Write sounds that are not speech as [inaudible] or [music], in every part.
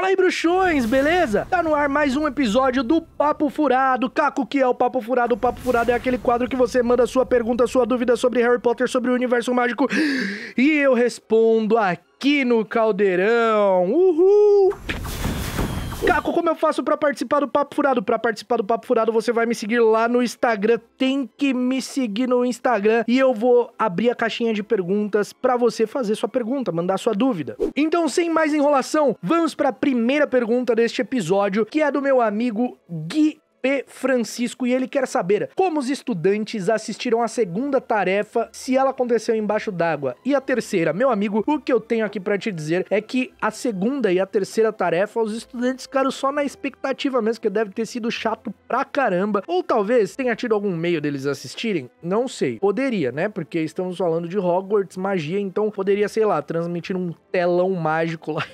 Fala aí, bruxões, beleza? Tá no ar mais um episódio do Papo Furado. Caco, o que é o Papo Furado? O Papo Furado é aquele quadro que você manda sua pergunta, sua dúvida sobre Harry Potter, sobre o universo mágico. E eu respondo aqui no Caldeirão. Uhul! Caco, como eu faço para participar do Papo Furado? Para participar do Papo Furado, você vai me seguir lá no Instagram. Tem que me seguir no Instagram e eu vou abrir a caixinha de perguntas para você fazer sua pergunta, mandar sua dúvida. Então, sem mais enrolação, vamos para a primeira pergunta deste episódio, que é do meu amigo Gui P. Francisco e ele quer saber como os estudantes assistiram a segunda tarefa se ela aconteceu embaixo d'água. E a terceira, meu amigo, o que eu tenho aqui para te dizer é que a segunda e a terceira tarefa os estudantes ficaram só na expectativa mesmo, que deve ter sido chato pra caramba. Ou talvez tenha tido algum meio deles assistirem, não sei. Poderia, né? Porque estamos falando de Hogwarts, magia, então poderia, sei lá, transmitir um telão mágico lá. [laughs]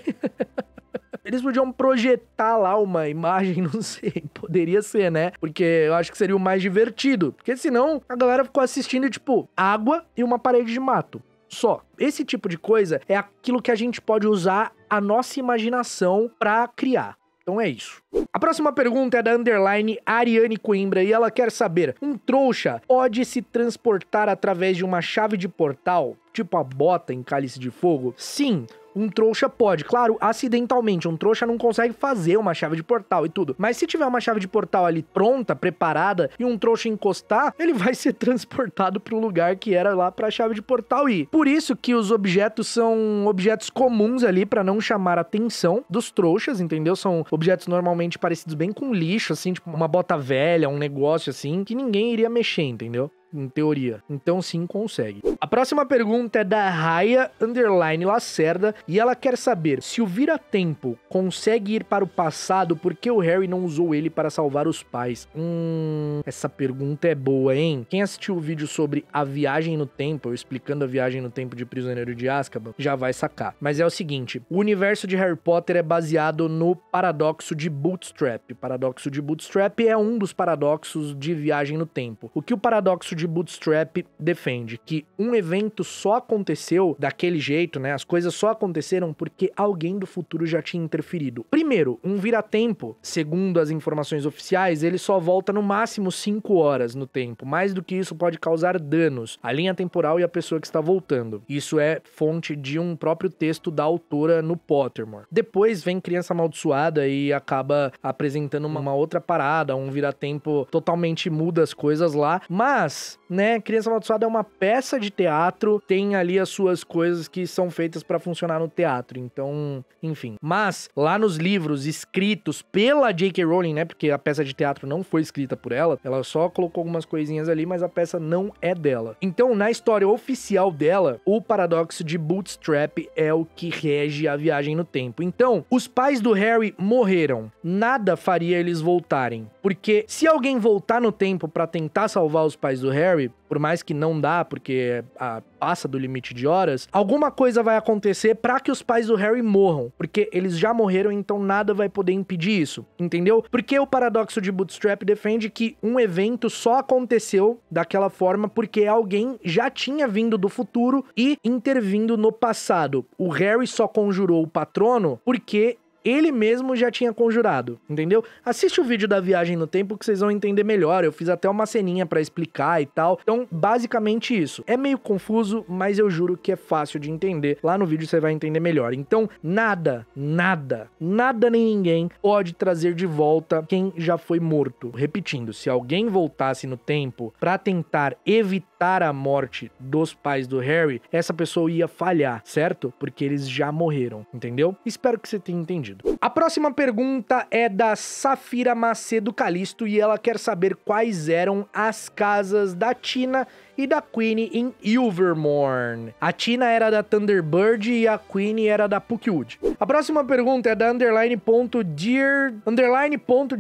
Eles podiam projetar lá uma imagem, [laughs] não sei, poderia ser, né? Porque eu acho que seria o mais divertido. Porque senão a galera ficou assistindo, tipo, água e uma parede de mato. Só. Esse tipo de coisa é aquilo que a gente pode usar a nossa imaginação para criar. Então é isso. A próxima pergunta é da underline Ariane Coimbra e ela quer saber: um trouxa pode se transportar através de uma chave de portal, tipo a bota em cálice de fogo? Sim. Um trouxa pode, claro, acidentalmente. Um trouxa não consegue fazer uma chave de portal e tudo. Mas se tiver uma chave de portal ali pronta, preparada, e um trouxa encostar, ele vai ser transportado para o lugar que era lá para a chave de portal ir. Por isso que os objetos são objetos comuns ali para não chamar a atenção dos trouxas, entendeu? São objetos normalmente parecidos bem com lixo, assim, tipo uma bota velha, um negócio assim, que ninguém iria mexer, entendeu? em teoria. Então sim, consegue. A próxima pergunta é da Raya Underline Lacerda e ela quer saber se o vira-tempo consegue ir para o passado porque o Harry não usou ele para salvar os pais. Hum, essa pergunta é boa, hein? Quem assistiu o vídeo sobre a viagem no tempo, eu explicando a viagem no tempo de Prisioneiro de Azkaban, já vai sacar. Mas é o seguinte, o universo de Harry Potter é baseado no paradoxo de Bootstrap. O paradoxo de Bootstrap é um dos paradoxos de viagem no tempo. O que o paradoxo de Bootstrap defende que um evento só aconteceu daquele jeito, né? As coisas só aconteceram porque alguém do futuro já tinha interferido. Primeiro, um vira-tempo, segundo as informações oficiais, ele só volta no máximo 5 horas no tempo. Mais do que isso pode causar danos à linha temporal e à pessoa que está voltando. Isso é fonte de um próprio texto da autora no Pottermore. Depois vem Criança Amaldiçoada e acaba apresentando uma, uma outra parada, um vira-tempo totalmente muda as coisas lá, mas né, Criança Amaldiçoada é uma peça de teatro, tem ali as suas coisas que são feitas para funcionar no teatro. Então, enfim. Mas lá nos livros escritos pela J.K. Rowling, né, porque a peça de teatro não foi escrita por ela, ela só colocou algumas coisinhas ali, mas a peça não é dela. Então, na história oficial dela, o paradoxo de Bootstrap é o que rege a viagem no tempo. Então, os pais do Harry morreram. Nada faria eles voltarem. Porque se alguém voltar no tempo para tentar salvar os pais do Harry, por mais que não dá, porque a, passa do limite de horas, alguma coisa vai acontecer para que os pais do Harry morram, porque eles já morreram, então nada vai poder impedir isso, entendeu? Porque o paradoxo de Bootstrap defende que um evento só aconteceu daquela forma porque alguém já tinha vindo do futuro e intervindo no passado. O Harry só conjurou o patrono porque ele mesmo já tinha conjurado, entendeu? Assiste o vídeo da viagem no tempo que vocês vão entender melhor. Eu fiz até uma ceninha para explicar e tal. Então, basicamente isso. É meio confuso, mas eu juro que é fácil de entender. Lá no vídeo você vai entender melhor. Então, nada, nada, nada nem ninguém pode trazer de volta quem já foi morto. Repetindo, se alguém voltasse no tempo para tentar evitar a morte dos pais do Harry, essa pessoa ia falhar, certo? Porque eles já morreram, entendeu? Espero que você tenha entendido sentido. A próxima pergunta é da Safira Macedo Calisto e ela quer saber quais eram as casas da Tina e da Queen em Ilvermorn. A Tina era da Thunderbird e a Queen era da Puckwood. A próxima pergunta é da underline ponto dear underline ponto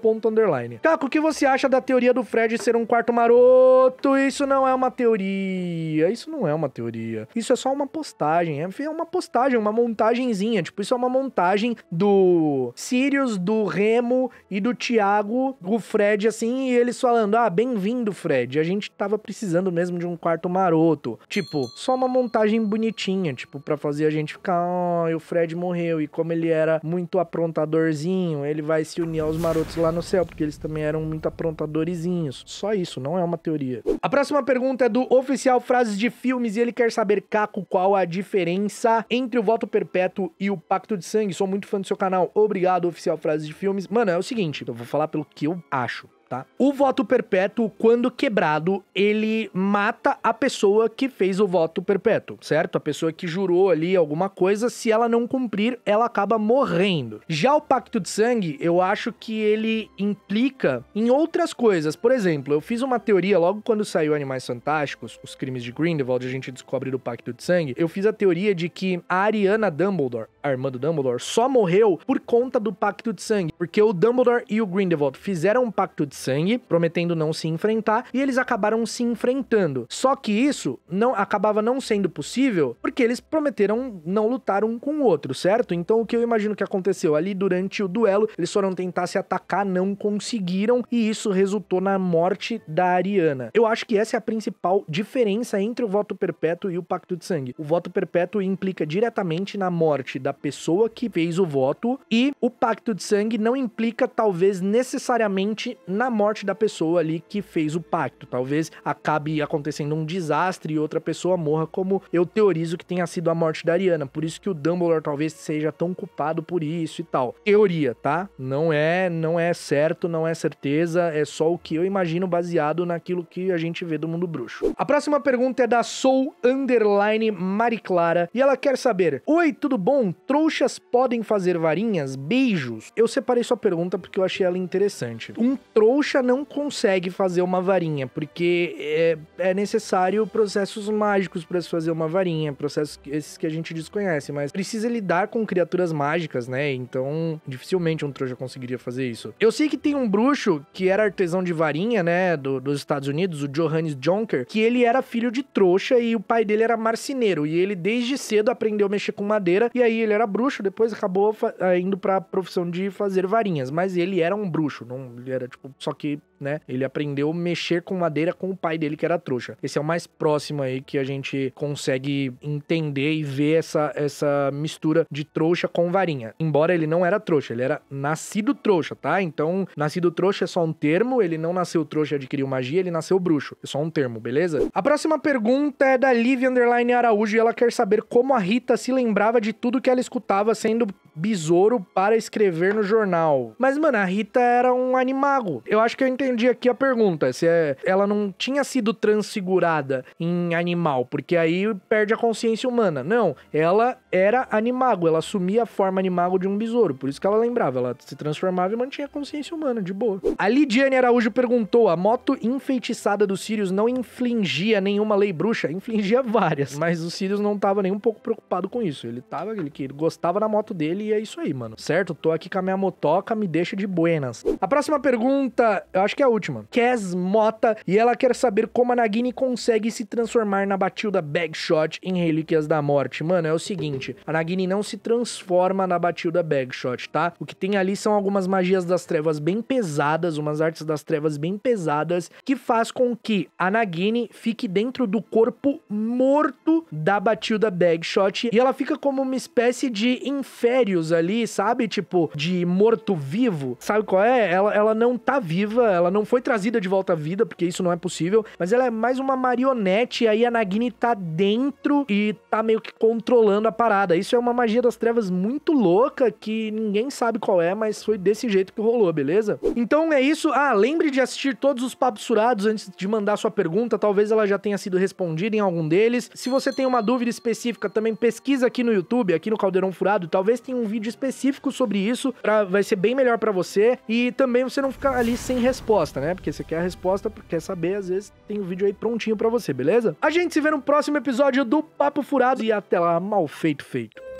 ponto underline. Caco, o que você acha da teoria do Fred ser um quarto maroto? Isso não é uma teoria. Isso não é uma teoria. Isso é só uma postagem. É, é uma postagem, uma montagenzinha. Tipo, isso é uma montagem do Sirius, do Remo e do Thiago, o Fred assim, e eles falando: "Ah, bem-vindo, Fred. A gente tava precisando precisando mesmo de um quarto maroto. Tipo, só uma montagem bonitinha, tipo, para fazer a gente ficar, ó, oh, ah, o Fred morreu. E como ele era muito aprontadorzinho, ele vai se unir aos marotos lá no céu, porque eles também eram muito aprontadorezinhos. Só isso, não é uma teoria. A próxima pergunta é do oficial Frases de Filmes e ele quer saber, Caco, qual a diferença entre o voto perpétuo e o pacto de sangue. Sou muito fã do seu canal. Obrigado, oficial Frases de Filmes. Mano, é o seguinte, eu vou falar pelo que eu acho tá? O voto perpétuo, quando quebrado, ele mata a pessoa que fez o voto perpétuo, certo? A pessoa que jurou ali alguma coisa, se ela não cumprir, ela acaba morrendo. Já o pacto de sangue, eu acho que ele implica em outras coisas. Por exemplo, eu fiz uma teoria logo quando saiu Animais Fantásticos, Os Crimes de Grindelwald, a gente descobre do pacto de sangue. Eu fiz a teoria de que a Ariana Dumbledore, a irmã do Dumbledore, só morreu por conta do pacto de sangue, porque o Dumbledore e o Grindelwald fizeram um pacto de sangue, prometendo não se enfrentar, e eles acabaram se enfrentando. Só que isso não acabava não sendo possível porque eles prometeram não lutar um com o outro, certo? Então o que eu imagino que aconteceu ali durante o duelo, eles foram tentar se atacar, não conseguiram, e isso resultou na morte da Ariana. Eu acho que essa é a principal diferença entre o voto perpétuo e o pacto de sangue. O voto perpétuo implica diretamente na morte da pessoa que fez o voto, e o pacto de sangue não implica, talvez necessariamente, na morte da pessoa ali que fez o pacto. Talvez acabe acontecendo um desastre e outra pessoa morra, como eu teorizo que tenha sido a morte da Ariana. Por isso que o Dumbledore talvez seja tão culpado por isso e tal. Teoria, tá? Não é, não é certo, não é certeza, é só o que eu imagino baseado naquilo que a gente vê do mundo bruxo. A próxima pergunta é da Soul Underline Mariclara e ela quer saber: Oi, tudo bom? Trouxas podem fazer varinhas? Beijos. Eu separei sua pergunta porque eu achei ela interessante. Um trouxa trouxa não consegue fazer uma varinha, porque é, é necessário processos mágicos para se fazer uma varinha, processos esses que a gente desconhece, mas precisa lidar com criaturas mágicas, né? Então, dificilmente um trouxa conseguiria fazer isso. Eu sei que tem um bruxo que era artesão de varinha, né, do, dos Estados Unidos, o Johannes Jonker, que ele era filho de trouxa e o pai dele era marceneiro, e ele desde cedo aprendeu a mexer com madeira, e aí ele era bruxo, depois acabou eh, indo para a profissão de fazer varinhas, mas ele era um bruxo, não ele era tipo só que né? Ele aprendeu a mexer com madeira com o pai dele, que era trouxa. Esse é o mais próximo aí que a gente consegue entender e ver essa, essa mistura de trouxa com varinha. Embora ele não era trouxa, ele era nascido trouxa, tá? Então, nascido trouxa é só um termo, ele não nasceu trouxa e adquiriu magia, ele nasceu bruxo. É só um termo, beleza? A próxima pergunta é da Liv Underline Araújo e ela quer saber como a Rita se lembrava de tudo que ela escutava sendo besouro para escrever no jornal. Mas, mano, a Rita era um animago. Eu acho que eu entendi entendi aqui a pergunta. Se é, ela não tinha sido transfigurada em animal, porque aí perde a consciência humana. Não, ela era animago, ela assumia a forma animago de um besouro. Por isso que ela lembrava, ela se transformava e mantinha a consciência humana, de boa. A Lidiane Araújo perguntou: a moto enfeitiçada do Sirius não infligia nenhuma lei bruxa? Infligia várias, mas o Sirius não tava nem um pouco preocupado com isso. Ele tava, ele, ele gostava da moto dele e é isso aí, mano. Certo? Tô aqui com a minha motoca, me deixa de buenas. A próxima pergunta, eu acho que é a última. Cass Mota e ela quer saber como a Nagini consegue se transformar na Batilda Bagshot em Relíquias da Morte. Mano, é o seguinte, a Nagini não se transforma na Batilda Bagshot, tá? O que tem ali são algumas magias das trevas bem pesadas, umas artes das trevas bem pesadas, que faz com que a Nagini fique dentro do corpo morto da Batilda Bagshot e ela fica como uma espécie de inférios ali, sabe? Tipo, de morto-vivo. Sabe qual é? Ela, ela não tá viva, ela não foi trazida de volta à vida, porque isso não é possível, mas ela é mais uma marionete, aí a Nagini tá dentro e tá meio que controlando a parada. Isso é uma magia das trevas muito louca que ninguém sabe qual é, mas foi desse jeito que rolou, beleza? Então é isso. Ah, lembre de assistir todos os papos surados antes de mandar sua pergunta, talvez ela já tenha sido respondida em algum deles. Se você tem uma dúvida específica, também pesquisa aqui no YouTube, aqui no Caldeirão Furado, talvez tenha um vídeo específico sobre isso, pra... vai ser bem melhor para você e também você não ficar ali sem resposta resposta, né? Porque você quer a resposta, quer saber, às vezes tem o um vídeo aí prontinho para você, beleza? A gente se vê no próximo episódio do Papo Furado e até lá, mal feito feito.